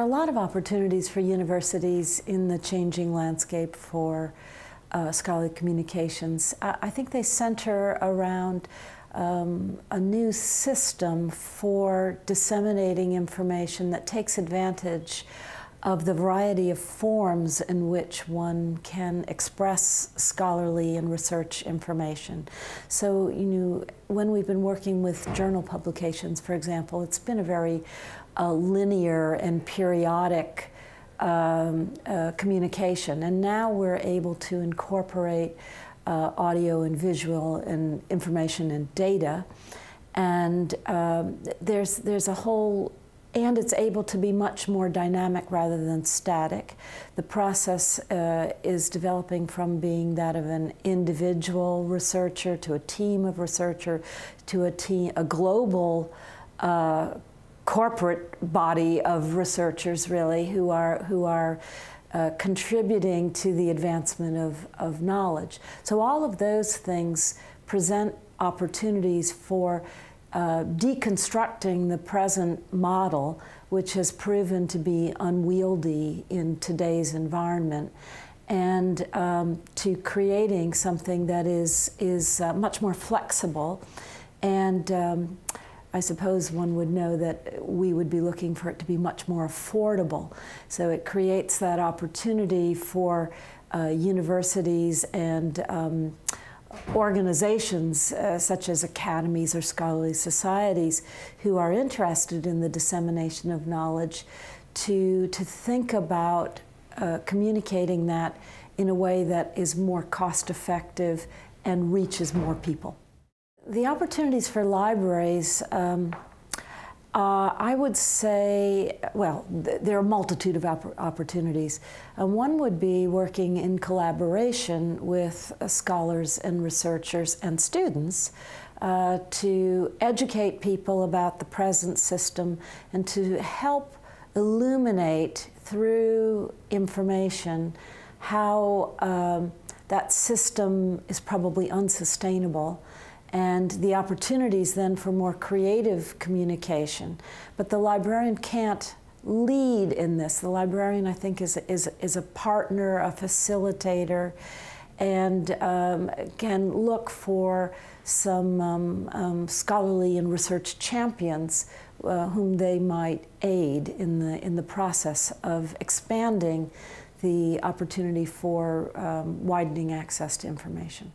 are a lot of opportunities for universities in the changing landscape for uh, scholarly communications. I, I, think they center around um, a new system for disseminating information that takes advantage of the variety of forms in which one can express scholarly and research information. So, you know, when we've been working with journal publications, for example, it's been a very uh, linear and periodic um, uh, communication. And now we're able to incorporate uh, audio and visual and information and data. And um, there's, there's a whole and it's able to be much more dynamic rather than static. The process uh, is developing from being that of an individual researcher to a team of researcher to a team, a global uh, corporate body of researchers really who are who are uh, contributing to the advancement of, of knowledge. So all of those things present opportunities for uh, deconstructing the present model, which has proven to be unwieldy in today's environment, and um, to creating something that is is uh, much more flexible, and um, I suppose one would know that we would be looking for it to be much more affordable. So it creates that opportunity for uh, universities and um, organizations uh, such as academies or scholarly societies who are interested in the dissemination of knowledge to, to think about uh, communicating that in a way that is more cost effective and reaches more people. The opportunities for libraries um, uh, I would say, well, th there are a multitude of op opportunities. and uh, one would be working in collaboration with uh, scholars and researchers and students uh, to educate people about the present system and to help illuminate through information how um, that system is probably unsustainable and the opportunities then for more creative communication. But the librarian can't lead in this. The librarian, I think, is, is, is a partner, a facilitator, and um, can look for some um, um, scholarly and research champions uh, whom they might aid in the, in the process of expanding the opportunity for um, widening access to information.